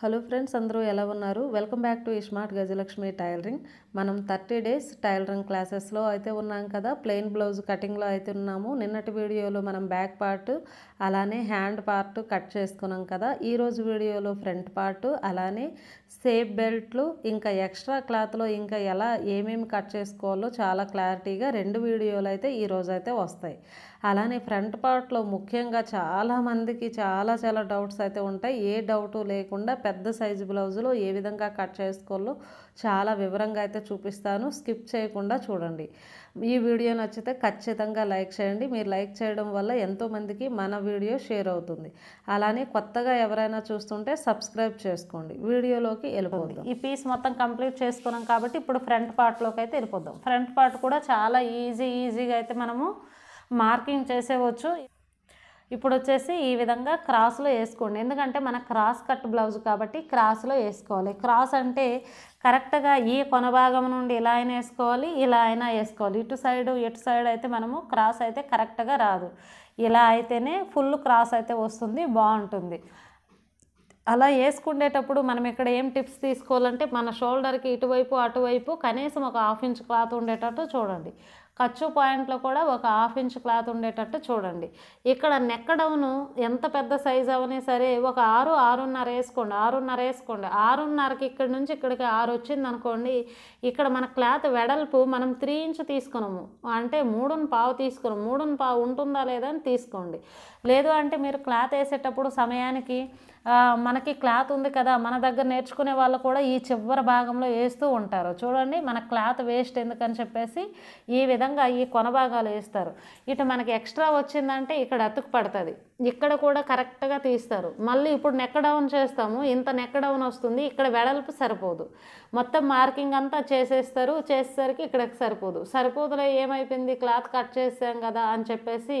hello friends అందరూ ఎలా ఉన్నారు వెల్కమ్ బ్యాక్ టు ఇస్మార్ట్ గజలక్ష్మి టైలరింగ్ మనం థర్టీ డేస్ టైలరింగ్ క్లాసెస్లో అయితే ఉన్నాం కదా ప్లెయిన్ బ్లౌజ్ కటింగ్లో అయితే ఉన్నాము నిన్నటి వీడియోలో మనం బ్యాక్ పార్ట్ అలానే హ్యాండ్ పార్ట్ కట్ చేసుకున్నాం కదా ఈరోజు వీడియోలో ఫ్రంట్ పార్ట్ అలానే సేఫ్ బెల్ట్లు ఇంకా ఎక్స్ట్రా క్లాత్లో ఇంకా ఎలా ఏమేమి కట్ చేసుకోవాలో చాలా క్లారిటీగా రెండు వీడియోలు అయితే అయితే వస్తాయి అలానే ఫ్రంట్ పార్ట్లో ముఖ్యంగా చాలామందికి చాలా చాలా డౌట్స్ అయితే ఉంటాయి ఏ డౌటు లేకుండా పెద్ద సైజు బ్లౌజులో ఏ విధంగా కట్ చేసుకోవాలో చాలా వివరంగా అయితే చూపిస్తాను స్కిప్ చేయకుండా చూడండి ఈ వీడియో నచ్చితే ఖచ్చితంగా లైక్ చేయండి మీరు లైక్ చేయడం వల్ల ఎంతోమందికి మన వీడియో షేర్ అవుతుంది అలానే కొత్తగా ఎవరైనా చూస్తుంటే సబ్స్క్రైబ్ చేసుకోండి వీడియోలోకి వెళ్ళిపోతుంది ఈ పీస్ మొత్తం కంప్లీట్ చేసుకున్నాం కాబట్టి ఇప్పుడు ఫ్రంట్ పార్ట్లోకి అయితే వెళ్ళిపోతాం ఫ్రంట్ పార్ట్ కూడా చాలా ఈజీ ఈజీగా అయితే మనము మార్కింగ్ చేసేవచ్చు ఇప్పుడు వచ్చేసి ఈ విధంగా క్రాస్లో వేసుకోండి ఎందుకంటే మన క్రాస్ కట్ బ్లౌజ్ కాబట్టి క్రాస్లో వేసుకోవాలి క్రాస్ అంటే కరెక్ట్గా ఈ కొన భాగం నుండి ఇలా అయినా వేసుకోవాలి ఇలా అయినా వేసుకోవాలి ఇటు సైడ్ ఇటు సైడ్ అయితే మనము క్రాస్ అయితే కరెక్ట్గా రాదు ఇలా అయితేనే ఫుల్ క్రాస్ అయితే వస్తుంది బాగుంటుంది అలా వేసుకునేటప్పుడు మనం ఇక్కడ ఏం టిప్స్ తీసుకోవాలంటే మన షోల్డర్కి ఇటువైపు అటువైపు కనీసం ఒక హాఫ్ ఇంచ్ క్లాత్ ఉండేటట్టు చూడండి ఖర్చు పాయింట్లో కూడా ఒక హాఫ్ ఇంచ్ క్లాత్ ఉండేటట్టు చూడండి ఇక్కడ నెక్ డౌను ఎంత పెద్ద సైజ్ అవనే సరే ఒక ఆరు ఆరున్నర వేసుకోండి ఆరున్నర వేసుకోండి ఆరున్నరకి ఇక్కడ నుంచి ఇక్కడికి ఆరు వచ్చింది అనుకోండి ఇక్కడ మన క్లాత్ వెడల్పు మనం త్రీ ఇంచ్ తీసుకున్నాము అంటే మూడున్న పావు తీసుకున్నాం మూడున్న పావు ఉంటుందా లేదా అని తీసుకోండి లేదు అంటే మీరు క్లాత్ వేసేటప్పుడు సమయానికి మనకి క్లాత్ ఉంది కదా మన దగ్గర నేర్చుకునే వాళ్ళు కూడా ఈ చివరి భాగంలో వేస్తూ ఉంటారు చూడండి మన క్లాత్ వేస్ట్ ఎందుకని చెప్పేసి ఈ విధంగా ఈ కొన భాగాలు వేస్తారు ఇటు మనకి ఎక్స్ట్రా వచ్చిందంటే ఇక్కడ అతుకు పడుతుంది ఇక్కడ కూడా కరెక్ట్గా తీస్తారు మళ్ళీ ఇప్పుడు నెక్ డౌన్ చేస్తాము ఇంత నెక్ డౌన్ వస్తుంది ఇక్కడ వెడల్పు సరిపోదు మొత్తం మార్కింగ్ అంతా చేసేస్తారు చేసేసరికి ఇక్కడికి సరిపోదు సరిపోదులో ఏమైపోయింది క్లాత్ కట్ చేసాం కదా అని చెప్పేసి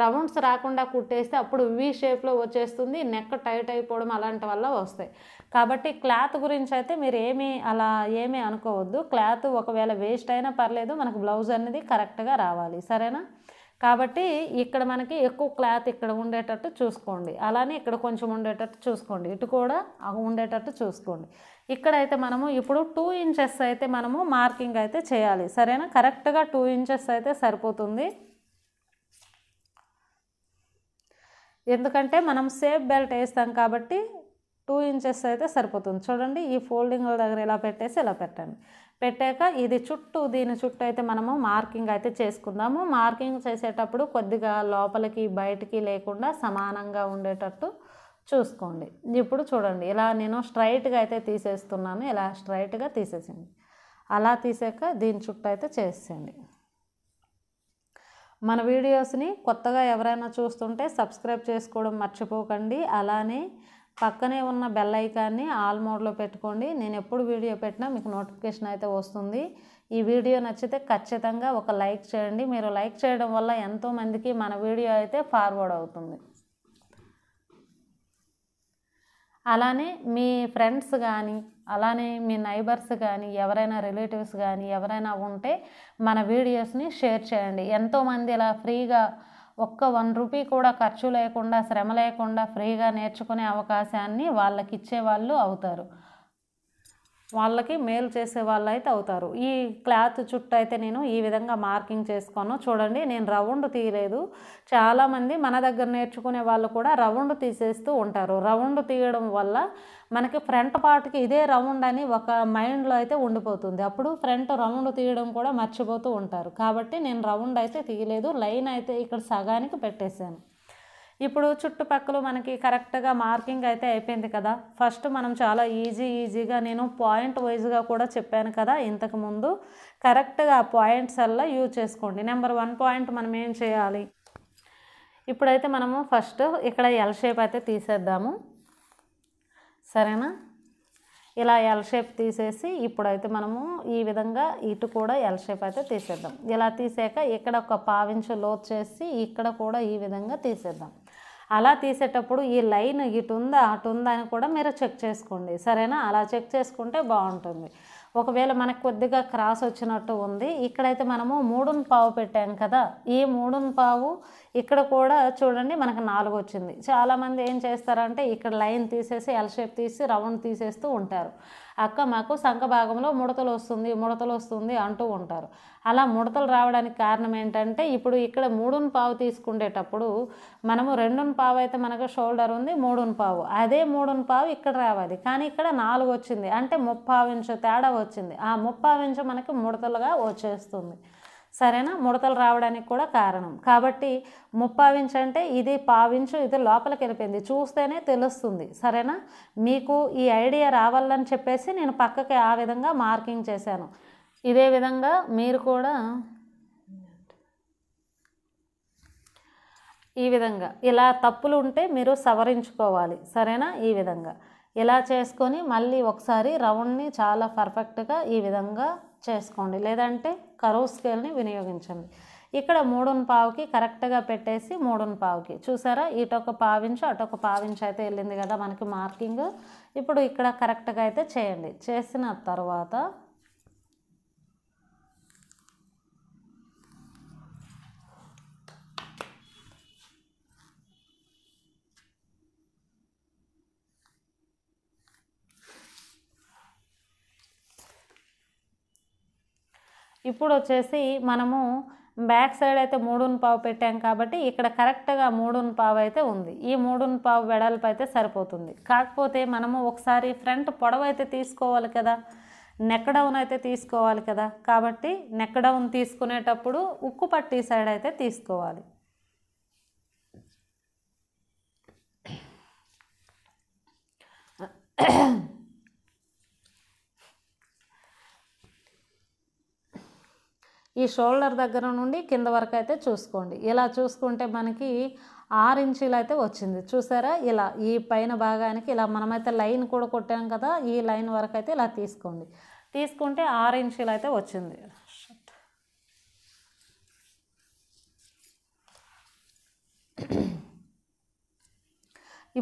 రౌండ్స్ రాకుండా కుట్టేస్తే అప్పుడు వి షేప్లో వచ్చేస్తుంది నెక్క టైట్ అయిపోవడం అలాంటి వల్ల వస్తాయి కాబట్టి క్లాత్ గురించి అయితే మీరు ఏమీ అలా ఏమీ అనుకోవద్దు క్లాత్ ఒకవేళ వేస్ట్ అయినా పర్లేదు మనకు బ్లౌజ్ అనేది కరెక్ట్గా రావాలి సరేనా కాబట్టి ఇక్కడ మనకి ఎక్కువ క్లాత్ ఇక్కడ ఉండేటట్టు చూసుకోండి అలానే ఇక్కడ కొంచెం ఉండేటట్టు చూసుకోండి ఇటు కూడా ఉండేటట్టు చూసుకోండి ఇక్కడైతే మనము ఇప్పుడు టూ ఇంచెస్ అయితే మనము మార్కింగ్ అయితే చేయాలి సరేనా కరెక్ట్గా టూ ఇంచెస్ అయితే సరిపోతుంది ఎందుకంటే మనం సేఫ్ బెల్ట్ వేస్తాం కాబట్టి టూ ఇంచెస్ అయితే సరిపోతుంది చూడండి ఈ ఫోల్డింగ్ దగ్గర ఇలా పెట్టేసి ఇలా పెట్టండి పెట్టాక ఇది చుట్టూ దీని చుట్టూ అయితే మనము మార్కింగ్ అయితే చేసుకుందాము మార్కింగ్ చేసేటప్పుడు కొద్దిగా లోపలికి బయటికి లేకుండా సమానంగా ఉండేటట్టు చూసుకోండి ఇప్పుడు చూడండి ఇలా నేను స్ట్రైట్గా అయితే తీసేస్తున్నాను ఇలా స్ట్రైట్గా తీసేసేయండి అలా తీసాక దీని చుట్టూ అయితే చేసేయండి మన వీడియోస్ని కొత్తగా ఎవరైనా చూస్తుంటే సబ్స్క్రైబ్ చేసుకోవడం మర్చిపోకండి అలానే పక్కనే ఉన్న బెల్ ఐకాన్ని ఆల్ మోడ్లో పెట్టుకోండి నేను ఎప్పుడు వీడియో పెట్టినా మీకు నోటిఫికేషన్ అయితే వస్తుంది ఈ వీడియో నచ్చితే ఖచ్చితంగా ఒక లైక్ చేయండి మీరు లైక్ చేయడం వల్ల ఎంతోమందికి మన వీడియో అయితే ఫార్వర్డ్ అవుతుంది అలానే మీ ఫ్రెండ్స్ కానీ అలానే మీ నైబర్స్ కానీ ఎవరైనా రిలేటివ్స్ కానీ ఎవరైనా ఉంటే మన వీడియోస్ని షేర్ చేయండి ఎంతోమంది ఇలా ఫ్రీగా ఒక్క వన్ రూపీ కూడా ఖర్చు లేకుండా శ్రమ లేకుండా ఫ్రీగా నేర్చుకునే అవకాశాన్ని వాళ్ళకిచ్చేవాళ్ళు అవుతారు వాళ్ళకి మేలు చేసే వాళ్ళు అయితే అవుతారు ఈ క్లాత్ చుట్టూ అయితే నేను ఈ విధంగా మార్కింగ్ చేసుకోను చూడండి నేను రౌండ్ తీయలేదు చాలామంది మన దగ్గర నేర్చుకునే వాళ్ళు కూడా రౌండ్ తీసేస్తూ ఉంటారు రౌండ్ తీయడం వల్ల మనకి ఫ్రంట్ పార్ట్కి ఇదే రౌండ్ అని ఒక మైండ్లో అయితే ఉండిపోతుంది అప్పుడు ఫ్రంట్ రౌండ్ తీయడం కూడా మర్చిపోతూ ఉంటారు కాబట్టి నేను రౌండ్ అయితే తీయలేదు లైన్ అయితే ఇక్కడ సగానికి పెట్టేశాను ఇప్పుడు చుట్టుపక్కల మనకి కరెక్ట్గా మార్కింగ్ అయితే అయిపోయింది కదా ఫస్ట్ మనం చాలా ఈజీ ఈజీగా నేను పాయింట్ వైజ్గా కూడా చెప్పాను కదా ఇంతకుముందు కరెక్ట్గా పాయింట్స్ అలా యూజ్ చేసుకోండి నెంబర్ వన్ పాయింట్ మనం ఏం చేయాలి ఇప్పుడైతే మనము ఫస్ట్ ఇక్కడ ఎల్ షేప్ అయితే తీసేద్దాము సరేనా ఇలా ఎల్ షేప్ తీసేసి ఇప్పుడైతే మనము ఈ విధంగా ఇటు కూడా ఎల్ షేప్ అయితే తీసేద్దాం ఇలా తీసాక ఇక్కడ ఒక పావించు లోత్ చేసి ఇక్కడ కూడా ఈ విధంగా తీసేద్దాం అలా తీసేటప్పుడు ఈ లైన్ ఇటు ఉందా అటు ఉందా అని కూడా మీరు చెక్ చేసుకోండి సరేనా అలా చెక్ చేసుకుంటే బాగుంటుంది ఒకవేళ మనకు కొద్దిగా క్రాస్ వచ్చినట్టు ఉంది ఇక్కడైతే మనము మూడున్ పావు పెట్టాం కదా ఈ మూడున్ పావు ఇక్కడ కూడా చూడండి మనకు నాలుగు వచ్చింది చాలామంది ఏం చేస్తారంటే ఇక్కడ లైన్ తీసేసి ఎల్ షేప్ తీసి రౌండ్ తీసేస్తూ ఉంటారు అక్క మాకు సంఖ భాగంలో ముడతలు వస్తుంది ముడతలు వస్తుంది అంటూ ఉంటారు అలా ముడతలు రావడానికి కారణం ఏంటంటే ఇప్పుడు ఇక్కడ మూడున్ పావు తీసుకునేటప్పుడు మనము రెండున్ పావు అయితే మనకు షోల్డర్ ఉంది మూడున్ పావు అదే మూడున్ పావు ఇక్కడ రావాలి కానీ ఇక్కడ నాలుగు వచ్చింది అంటే ముప్పావించు తేడా వచ్చింది ఆ ముప్పావించు మనకి ముడతలుగా వచ్చేస్తుంది సరేనా ముడతలు రావడానికి కూడా కారణం కాబట్టి ముప్పావించు అంటే ఇది పావించు ఇది లోపలికి వెళ్ళిపోయింది చూస్తేనే తెలుస్తుంది సరేనా మీకు ఈ ఐడియా రావాలని చెప్పేసి నేను పక్కకి ఆ విధంగా మార్కింగ్ చేశాను ఇదే విధంగా మీరు కూడా ఈ విధంగా ఇలా తప్పులు ఉంటే మీరు సవరించుకోవాలి సరేనా ఈ విధంగా ఇలా చేసుకొని మళ్ళీ ఒకసారి రౌండ్ని చాలా పర్ఫెక్ట్గా ఈ విధంగా చేసుకోండి లేదంటే కరో స్కేల్ని వినియోగించండి ఇక్కడ మూడున్న పావుకి కరెక్ట్గా పెట్టేసి మూడున్న పావుకి చూసారా ఇటొక పావించు అటొక పావించు అయితే వెళ్ళింది కదా మనకి మార్కింగ్ ఇప్పుడు ఇక్కడ కరెక్ట్గా అయితే చేయండి చేసిన తర్వాత ఇప్పుడు వచ్చేసి మనము బ్యాక్ సైడ్ అయితే మూడున్న పావు పెట్టాం కాబట్టి ఇక్కడ కరెక్ట్గా మూడును పావు అయితే ఉంది ఈ మూడున్న పావు వెడల్పు అయితే సరిపోతుంది కాకపోతే మనము ఒకసారి ఫ్రంట్ పొడవు అయితే తీసుకోవాలి కదా నెక్ డౌన్ అయితే తీసుకోవాలి కదా కాబట్టి నెక్ డౌన్ తీసుకునేటప్పుడు ఉక్కు పట్టి సైడ్ అయితే తీసుకోవాలి ఈ షోల్డర్ దగ్గర నుండి కింద వరకు అయితే చూసుకోండి ఇలా చూసుకుంటే మనకి ఆరు ఇంచీలు అయితే వచ్చింది చూసారా ఇలా ఈ పైన భాగానికి ఇలా మనమైతే లైన్ కూడా కొట్టాం కదా ఈ లైన్ వరకు అయితే ఇలా తీసుకోండి తీసుకుంటే ఆరు ఇంచీలు అయితే వచ్చింది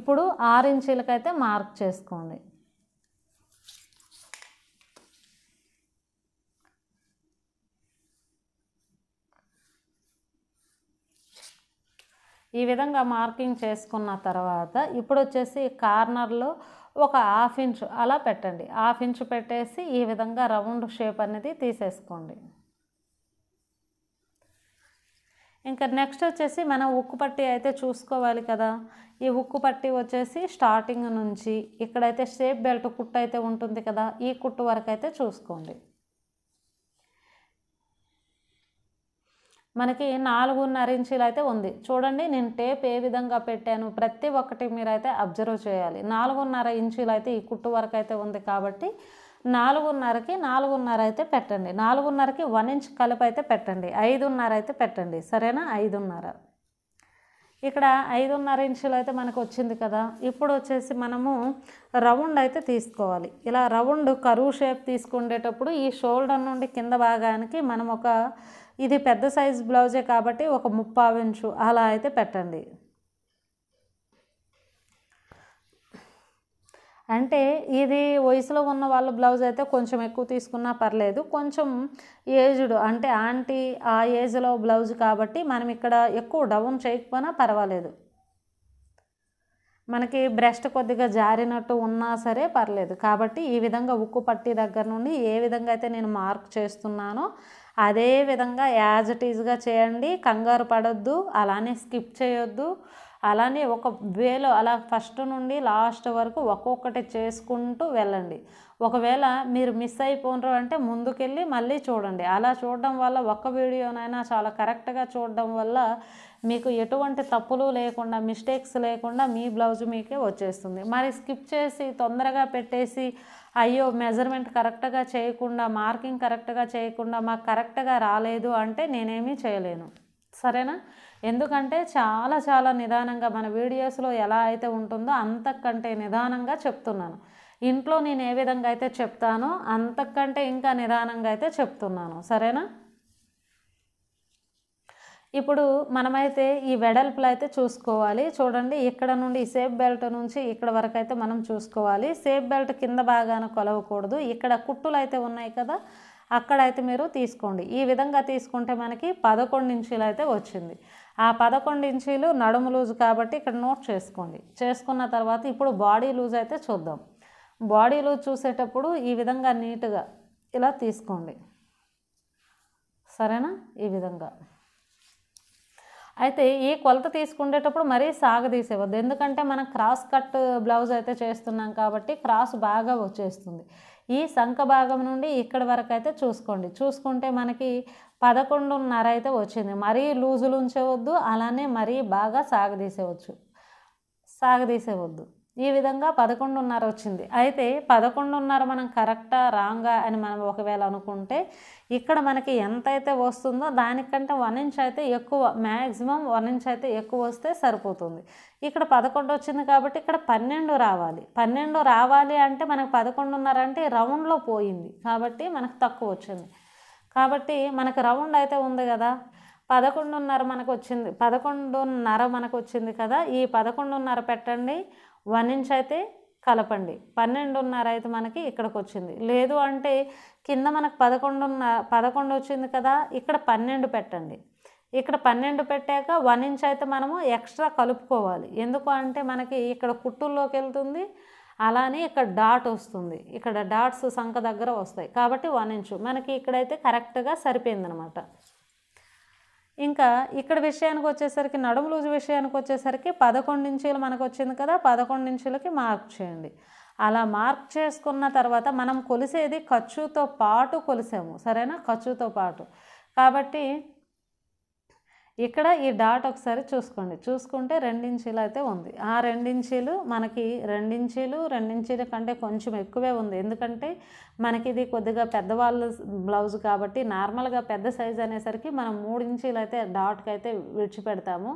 ఇప్పుడు ఆరు ఇంచీలకైతే మార్క్ చేసుకోండి ఈ విధంగా మార్కింగ్ చేసుకున్న తర్వాత ఇప్పుడు వచ్చేసి కార్నర్లో ఒక హాఫ్ ఇంచ్ అలా పెట్టండి హాఫ్ ఇంచ్ పెట్టేసి ఈ విధంగా రౌండ్ షేప్ అనేది తీసేసుకోండి ఇంకా నెక్స్ట్ వచ్చేసి మనం ఉక్కు పట్టి అయితే చూసుకోవాలి కదా ఈ ఉక్కు పట్టి వచ్చేసి స్టార్టింగ్ నుంచి ఇక్కడైతే షేప్ బెల్ట్ కుట్టు అయితే ఉంటుంది కదా ఈ కుట్టు వరకు అయితే చూసుకోండి మనకి నాలుగున్నర ఇంచులు అయితే ఉంది చూడండి నేను టేప్ ఏ విధంగా పెట్టాను ప్రతి ఒక్కటి మీరు అయితే అబ్జర్వ్ చేయాలి నాలుగున్నర ఇంచులు అయితే ఈ కుట్టు వరకు అయితే ఉంది కాబట్టి నాలుగున్నరకి నాలుగున్నర అయితే పెట్టండి నాలుగున్నరకి వన్ ఇంచ్ కలిపి అయితే పెట్టండి ఐదున్నర అయితే పెట్టండి సరేనా ఐదున్నర ఇక్కడ ఐదున్నర ఇంచులు అయితే మనకు వచ్చింది కదా ఇప్పుడు వచ్చేసి మనము రౌండ్ అయితే తీసుకోవాలి ఇలా రౌండ్ కరువు షేప్ తీసుకుండేటప్పుడు ఈ షోల్డర్ నుండి కింద భాగానికి మనం ఒక ఇది పెద్ద సైజ్ బ్లౌజే కాబట్టి ఒక ముప్పావు ఇంచు అలా అయితే పెట్టండి అంటే ఇది వయసులో ఉన్న వాళ్ళ బ్లౌజ్ అయితే కొంచెం ఎక్కువ తీసుకున్నా పర్లేదు కొంచెం ఏజ్డ్ అంటే ఆంటీ ఆ ఏజ్లో బ్లౌజ్ కాబట్టి మనం ఇక్కడ ఎక్కువ డౌన్ చేయకపోయినా పర్వాలేదు మనకి బ్రెస్ట్ కొద్దిగా జారినట్టు ఉన్నా సరే పర్లేదు కాబట్టి ఈ విధంగా ఉక్కు పట్టి దగ్గర నుండి ఏ విధంగా అయితే నేను మార్క్ చేస్తున్నానో అదే విధంగా యాజ్ ఇట్ ఈజ్గా చేయండి కంగారు పడొద్దు అలానే స్కిప్ చేయొద్దు అలానే ఒక వేలో అలా ఫస్ట్ నుండి లాస్ట్ వరకు ఒక్కొక్కటి చేసుకుంటూ వెళ్ళండి ఒకవేళ మీరు మిస్ అయిపోయినారు అంటే ముందుకెళ్ళి మళ్ళీ చూడండి అలా చూడడం వల్ల ఒక్క వీడియోనైనా చాలా కరెక్ట్గా చూడడం వల్ల మీకు ఎటువంటి తప్పులు లేకుండా మిస్టేక్స్ లేకుండా మీ బ్లౌజ్ మీకే వచ్చేస్తుంది మరి స్కిప్ చేసి తొందరగా పెట్టేసి అయ్యో మెజర్మెంట్ కరెక్ట్గా చేయకుండా మార్కింగ్ కరెక్ట్గా చేయకుండా మాకు కరెక్ట్గా రాలేదు అంటే నేనేమీ చేయలేను సరేనా ఎందుకంటే చాలా చాలా నిదానంగా మన వీడియోస్లో ఎలా అయితే ఉంటుందో అంతకంటే నిదానంగా చెప్తున్నాను ఇంట్లో నేను ఏ విధంగా అయితే చెప్తానో అంతకంటే ఇంకా నిదానంగా అయితే చెప్తున్నాను సరేనా ఇప్పుడు మనమైతే ఈ వెడల్పులు అయితే చూసుకోవాలి చూడండి ఇక్కడ నుండి ఈ సేఫ్ బెల్ట్ నుంచి ఇక్కడ వరకు అయితే మనం చూసుకోవాలి సేఫ్ బెల్ట్ కింద బాగాన కొలవకూడదు ఇక్కడ కుట్టులు అయితే ఉన్నాయి కదా అక్కడైతే మీరు తీసుకోండి ఈ విధంగా తీసుకుంటే మనకి పదకొండు ఇంచీలు అయితే వచ్చింది ఆ పదకొండు ఇంచీలు నడుము లూజ్ కాబట్టి ఇక్కడ నోట్ చేసుకోండి చేసుకున్న తర్వాత ఇప్పుడు బాడీ లూజ్ అయితే చూద్దాం బాడీ లూజ్ చూసేటప్పుడు ఈ విధంగా నీట్గా ఇలా తీసుకోండి సరేనా ఈ విధంగా అయితే ఈ కొలత తీసుకుండేటప్పుడు మరీ తీసేవద్దు ఎందుకంటే మనం క్రాస్ కట్ బ్లౌజ్ అయితే చేస్తున్నాం కాబట్టి క్రాస్ బాగా వచ్చేస్తుంది ఈ సంఖ భాగం నుండి ఇక్కడ వరకు అయితే చూసుకోండి చూసుకుంటే మనకి పదకొండున్నర అయితే వచ్చింది మరీ లూజులు ఉంచేవద్దు అలానే మరీ బాగా సాగదీసేవచ్చు సాగదీసేవద్దు ఈ విధంగా పదకొండున్నర వచ్చింది అయితే పదకొండున్నర మనం కరెక్టా రాంగా అని మనం ఒకవేళ అనుకుంటే ఇక్కడ మనకి ఎంత అయితే వస్తుందో దానికంటే వన్ ఇంచ్ అయితే ఎక్కువ మ్యాక్సిమం వన్ ఇంచ్ అయితే ఎక్కువ వస్తే సరిపోతుంది ఇక్కడ పదకొండు వచ్చింది కాబట్టి ఇక్కడ పన్నెండు రావాలి పన్నెండు రావాలి అంటే మనకు పదకొండున్నర అంటే రౌండ్లో పోయింది కాబట్టి మనకు తక్కువ వచ్చింది కాబట్టి మనకు రౌండ్ అయితే ఉంది కదా పదకొండున్నర మనకు వచ్చింది పదకొండున్నర మనకు వచ్చింది కదా ఈ పదకొండున్నర పెట్టండి వన్ ఇంచ్ అయితే కలపండి పన్నెండున్నర అయితే మనకి ఇక్కడికి వచ్చింది లేదు అంటే కింద మనకు పదకొండున్న పదకొండు వచ్చింది కదా ఇక్కడ పన్నెండు పెట్టండి ఇక్కడ పన్నెండు పెట్టాక వన్ ఇంచ్ అయితే మనము ఎక్స్ట్రా కలుపుకోవాలి ఎందుకు అంటే మనకి ఇక్కడ కుట్టుల్లోకి వెళ్తుంది అలానే ఇక్కడ డాట్ వస్తుంది ఇక్కడ డాట్స్ సంఖ దగ్గర వస్తాయి కాబట్టి వన్ ఇంచు మనకి ఇక్కడైతే కరెక్ట్గా సరిపోయిందనమాట ఇంకా ఇక్కడ విషయానికి వచ్చేసరికి నడుము లూజు విషయానికి వచ్చేసరికి పదకొండు ఇంచులు మనకు వచ్చింది కదా పదకొండు ఇంచులకి మార్క్ చేయండి అలా మార్క్ చేసుకున్న తర్వాత మనం కొలిసేది ఖర్చుతో పాటు కొలిసాము సరేనా ఖర్చుతో పాటు కాబట్టి ఇక్కడ ఈ డాట్ ఒకసారి చూసుకోండి చూసుకుంటే రెండించీలు అయితే ఉంది ఆ రెండించీలు మనకి రెండించీలు రెండించీల కంటే కొంచెం ఎక్కువే ఉంది ఎందుకంటే మనకి ఇది కొద్దిగా పెద్దవాళ్ళ బ్లౌజ్ కాబట్టి నార్మల్గా పెద్ద సైజ్ అనేసరికి మనం మూడించీలు అయితే డాట్కి అయితే విడిచిపెడతాము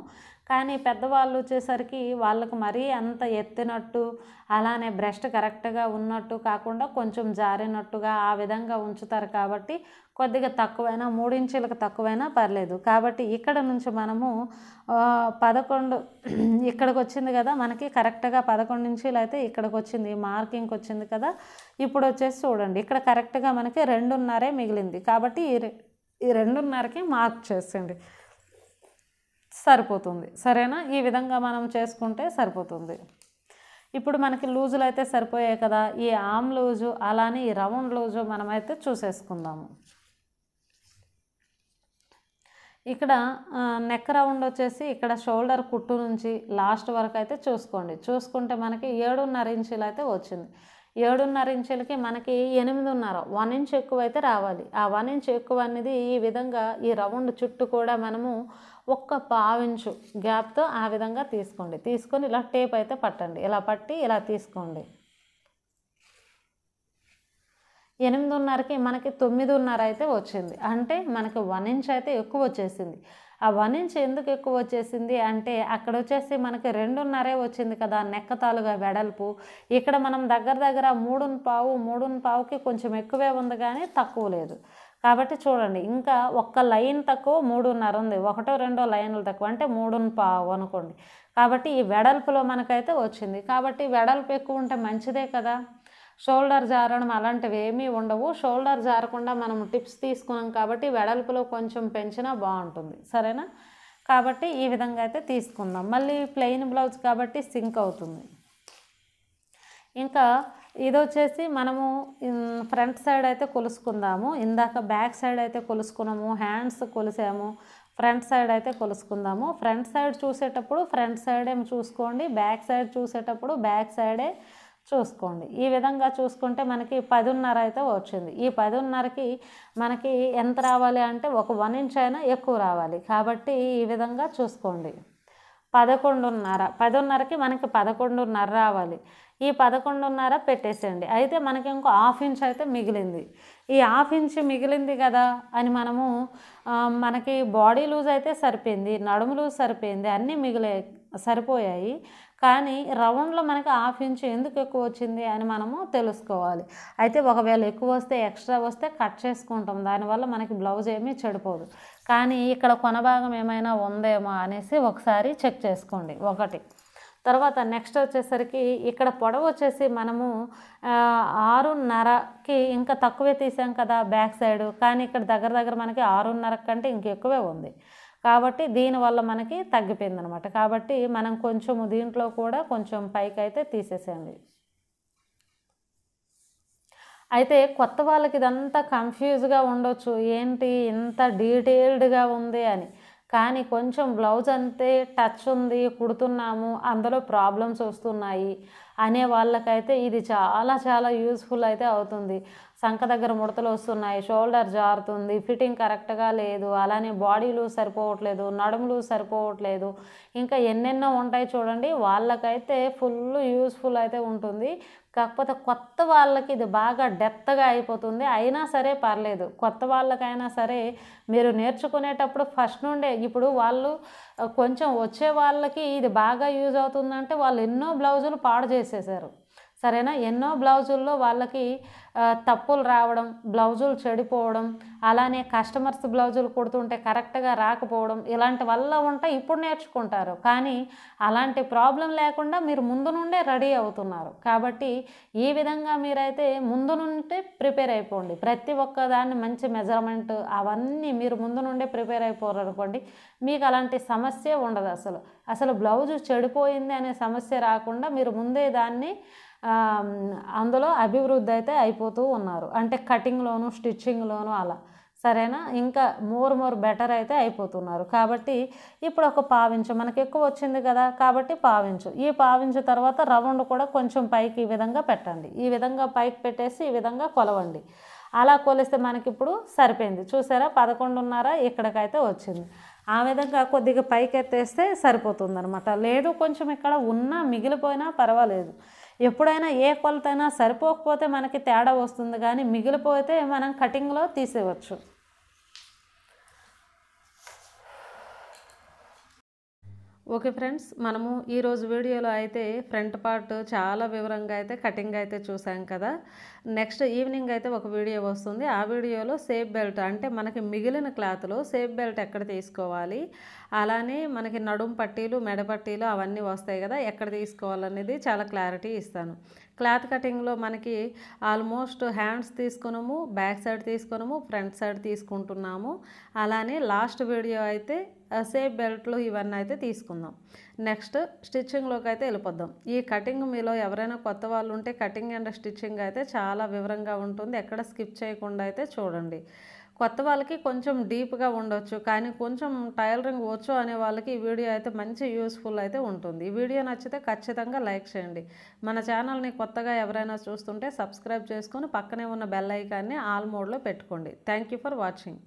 కానీ పెద్దవాళ్ళు వచ్చేసరికి వాళ్ళకు మరీ అంత ఎత్తినట్టు అలానే బ్రెస్ట్ కరెక్ట్గా ఉన్నట్టు కాకుండా కొంచెం జారినట్టుగా ఆ విధంగా ఉంచుతారు కాబట్టి కొద్దిగా తక్కువైనా మూడించులకు తక్కువైనా పర్లేదు కాబట్టి ఇక్కడ నుంచి మనము పదకొండు ఇక్కడికి వచ్చింది కదా మనకి కరెక్ట్గా పదకొండు ఇంచులు అయితే ఇక్కడికి వచ్చింది మార్కింగ్కి వచ్చింది కదా ఇప్పుడు వచ్చేసి చూడండి ఇక్కడ కరెక్ట్గా మనకి రెండున్నరే మిగిలింది కాబట్టి ఈ రెండున్నరకి మార్క్ చేసింది సరిపోతుంది సరేనా ఈ విధంగా మనం చేసుకుంటే సరిపోతుంది ఇప్పుడు మనకి లూజులు అయితే సరిపోయాయి కదా ఈ ఆమ్ లూజు అలానే ఈ రౌండ్ లూజు మనమైతే చూసేసుకుందాము ఇక్కడ నెక్ రౌండ్ వచ్చేసి ఇక్కడ షోల్డర్ కుట్టు నుంచి లాస్ట్ వరకు అయితే చూసుకోండి చూసుకుంటే మనకి ఏడున్నర ఇంచులు అయితే వచ్చింది ఏడున్నర ఇంచులకి మనకి ఎనిమిదిన్నర వన్ ఇంచ్ ఎక్కువైతే రావాలి ఆ వన్ ఇంచ్ ఎక్కువ అనేది ఈ విధంగా ఈ రౌండ్ చుట్టూ కూడా మనము ఒక్క పావించు గ్యాప్తో ఆ విధంగా తీసుకోండి తీసుకొని ఇలా టేప్ అయితే పట్టండి ఇలా పట్టి ఇలా తీసుకోండి ఎనిమిదిన్నరకి మనకి తొమ్మిదిన్నర అయితే వచ్చింది అంటే మనకి వన్ ఇంచ్ అయితే ఎక్కువ వచ్చేసింది ఆ వన్ ఇంచ్ ఎందుకు ఎక్కువ వచ్చేసింది అంటే అక్కడ వచ్చేసి మనకి రెండున్నరే వచ్చింది కదా నెక్కతాలుగా వెడల్పు ఇక్కడ మనం దగ్గర దగ్గర మూడున్ పావు మూడున్ పావుకి కొంచెం ఎక్కువే ఉంది కానీ తక్కువ లేదు కాబట్టి చూడండి ఇంకా ఒక్క లైన్ తక్కువ మూడున్నర ఉంది ఒకటో రెండో లైన్లు తక్కువ అంటే మూడున్న పావు అనుకోండి కాబట్టి ఈ వెడల్పులో మనకైతే వచ్చింది కాబట్టి వెడల్పు ఎక్కువ ఉంటే మంచిదే కదా షోల్డర్ జారడం అలాంటివి ఏమీ ఉండవు షోల్డర్ జారకుండా మనం టిప్స్ తీసుకున్నాం కాబట్టి వెడల్పులో కొంచెం పెంచినా బాగుంటుంది సరేనా కాబట్టి ఈ విధంగా అయితే తీసుకుందాం మళ్ళీ ప్లెయిన్ బ్లౌజ్ కాబట్టి సింక్ అవుతుంది ఇంకా ఇది వచ్చేసి మనము ఫ్రంట్ సైడ్ అయితే కొలుసుకుందాము ఇందాక బ్యాక్ సైడ్ అయితే కొలుసుకున్నాము హ్యాండ్స్ కొలిసాము ఫ్రంట్ సైడ్ అయితే కొలుసుకుందాము ఫ్రంట్ సైడ్ చూసేటప్పుడు ఫ్రంట్ సైడ్ ఏమి చూసుకోండి బ్యాక్ సైడ్ చూసేటప్పుడు బ్యాక్ సైడే చూసుకోండి ఈ విధంగా చూసుకుంటే మనకి పదిన్నర అయితే వచ్చింది ఈ పదిన్నరకి మనకి ఎంత రావాలి అంటే ఒక వన్ ఇంచ్ అయినా ఎక్కువ రావాలి కాబట్టి ఈ విధంగా చూసుకోండి పదకొండున్నర పదిన్నరకి మనకి పదకొండున్నర రావాలి ఈ పదకొండున్నర పెట్టేసేయండి అయితే మనకి ఇంకో హాఫ్ ఇంచ్ అయితే మిగిలింది ఈ హాఫ్ ఇంచ్ మిగిలింది కదా అని మనము మనకి బాడీ లూజ్ అయితే సరిపోయింది నడుము లూజ్ సరిపోయింది అన్నీ మిగిలే సరిపోయాయి కానీ రౌండ్లో మనకి హాఫ్ ఇంచు ఎందుకు ఎక్కువ వచ్చింది అని మనము తెలుసుకోవాలి అయితే ఒకవేళ ఎక్కువ వస్తే ఎక్స్ట్రా వస్తే కట్ చేసుకుంటాం దానివల్ల మనకి బ్లౌజ్ ఏమీ చెడిపోదు కానీ ఇక్కడ కొనభాగం ఏమైనా ఉందేమో అనేసి ఒకసారి చెక్ చేసుకోండి ఒకటి తర్వాత నెక్స్ట్ వచ్చేసరికి ఇక్కడ పొడవు వచ్చేసి మనము ఆరున్నరకి ఇంకా తక్కువే తీసాం కదా బ్యాక్ సైడ్ కానీ ఇక్కడ దగ్గర దగ్గర మనకి ఆరున్నర కంటే ఇంకెక్కువే ఉంది కాబట్టి దీనివల్ల మనకి తగ్గిపోయింది అనమాట కాబట్టి మనం కొంచెం దీంట్లో కూడా కొంచెం పైకి అయితే తీసేసేయండి అయితే కొత్త వాళ్ళకి ఇదంతా కన్ఫ్యూజ్గా ఉండొచ్చు ఏంటి ఇంత డీటెయిల్డ్గా ఉంది అని కానీ కొంచెం బ్లౌజ్ అంతే టచ్ ఉంది కుడుతున్నాము అందులో ప్రాబ్లమ్స్ వస్తున్నాయి అనే వాళ్ళకైతే ఇది చాలా చాలా యూస్ఫుల్ అయితే అవుతుంది సంఖ దగ్గర ముడతలు వస్తున్నాయి షోల్డర్ జారుతుంది ఫిట్టింగ్ కరెక్ట్గా లేదు అలానే బాడీలు సరిపోవట్లేదు నడుములు సరిపోవట్లేదు ఇంకా ఎన్నెన్నో ఉంటాయి చూడండి వాళ్ళకైతే ఫుల్ యూస్ఫుల్ అయితే ఉంటుంది కాకపోతే కొత్త వాళ్ళకి ఇది బాగా డెప్త్గా అయిపోతుంది అయినా సరే పర్లేదు కొత్త వాళ్ళకైనా సరే మీరు నేర్చుకునేటప్పుడు ఫస్ట్ నుండే ఇప్పుడు వాళ్ళు కొంచెం వచ్చే వాళ్ళకి ఇది బాగా యూజ్ అవుతుందంటే వాళ్ళు ఎన్నో బ్లౌజులు పాడు చేసేసారు సరేనా ఎన్నో బ్లౌజుల్లో వాళ్ళకి తప్పులు రావడం బ్లౌజులు చెడిపోవడం అలానే కస్టమర్స్ బ్లౌజులు కుడుతుంటే కరెక్ట్గా రాకపోవడం ఇలాంటి వల్ల ఉంటాయి ఇప్పుడు నేర్చుకుంటారు కానీ అలాంటి ప్రాబ్లం లేకుండా మీరు ముందు నుండే రెడీ అవుతున్నారు కాబట్టి ఈ విధంగా మీరైతే ముందు నుండి ప్రిపేర్ అయిపోండి ప్రతి ఒక్క దాన్ని మంచి మెజర్మెంట్ అవన్నీ మీరు ముందు నుండే ప్రిపేర్ అయిపోరు అనుకోండి మీకు అలాంటి సమస్య ఉండదు అసలు అసలు బ్లౌజు చెడిపోయింది అనే సమస్య రాకుండా మీరు ముందే దాన్ని అందులో అభివృద్ధి అయితే అయిపోతూ ఉన్నారు అంటే కటింగ్లోను స్టిచ్చింగ్లోను అలా సరేనా ఇంకా మోర్ మోర్ బెటర్ అయితే అయిపోతున్నారు కాబట్టి ఇప్పుడు ఒక పావించు మనకి ఎక్కువ వచ్చింది కదా కాబట్టి పావించు ఈ పావించు తర్వాత రౌండ్ కూడా కొంచెం పైకి ఈ విధంగా పెట్టండి ఈ విధంగా పైకి పెట్టేసి ఈ విధంగా కొలవండి అలా కొలిస్తే మనకి ఇప్పుడు సరిపోయింది చూసారా పదకొండున్నర ఇక్కడికైతే వచ్చింది ఆ విధంగా కొద్దిగా పైకి ఎత్తేస్తే సరిపోతుంది అనమాట లేదు కొంచెం ఇక్కడ ఉన్నా మిగిలిపోయినా పర్వాలేదు ఎప్పుడైనా ఏ కొలతైనా సరిపోకపోతే మనకి తేడా వస్తుంది కానీ మిగిలిపోతే మనం కటింగ్లో తీసేవచ్చు ఓకే ఫ్రెండ్స్ మనము ఈరోజు వీడియోలో అయితే ఫ్రంట్ పార్ట్ చాలా వివరంగా అయితే కటింగ్ అయితే చూసాం కదా నెక్స్ట్ ఈవినింగ్ అయితే ఒక వీడియో వస్తుంది ఆ వీడియోలో సేఫ్ బెల్ట్ అంటే మనకి మిగిలిన క్లాత్లో సేఫ్ బెల్ట్ ఎక్కడ తీసుకోవాలి అలానే మనకి నడుం పట్టీలు మెడ పట్టీలు అవన్నీ వస్తాయి కదా ఎక్కడ తీసుకోవాలనేది చాలా క్లారిటీ ఇస్తాను క్లాత్ కటింగ్లో మనకి ఆల్మోస్ట్ హ్యాండ్స్ తీసుకున్నాము బ్యాక్ సైడ్ తీసుకున్నాము ఫ్రంట్ సైడ్ తీసుకుంటున్నాము అలానే లాస్ట్ వీడియో అయితే సేఫ్ బెల్ట్లు ఇవన్నీ అయితే తీసుకుందాం నెక్స్ట్ స్టిచ్చింగ్లోకి అయితే వెళ్ళిపోద్దాం ఈ కటింగ్ మీలో ఎవరైనా కొత్త వాళ్ళు ఉంటే కటింగ్ అండ్ స్టిచ్చింగ్ అయితే చాలా వివరంగా ఉంటుంది ఎక్కడ స్కిప్ చేయకుండా అయితే చూడండి కొత్త వాళ్ళకి కొంచెం డీప్గా ఉండొచ్చు కానీ కొంచెం టైలరింగ్ వచ్చు అనే వాళ్ళకి ఈ వీడియో అయితే మంచి యూస్ఫుల్ అయితే ఉంటుంది ఈ వీడియో నచ్చితే ఖచ్చితంగా లైక్ చేయండి మన ఛానల్ని కొత్తగా ఎవరైనా చూస్తుంటే సబ్స్క్రైబ్ చేసుకొని పక్కనే ఉన్న బెల్ ఐకాన్ని ఆల్ మోడ్లో పెట్టుకోండి థ్యాంక్ ఫర్ వాచింగ్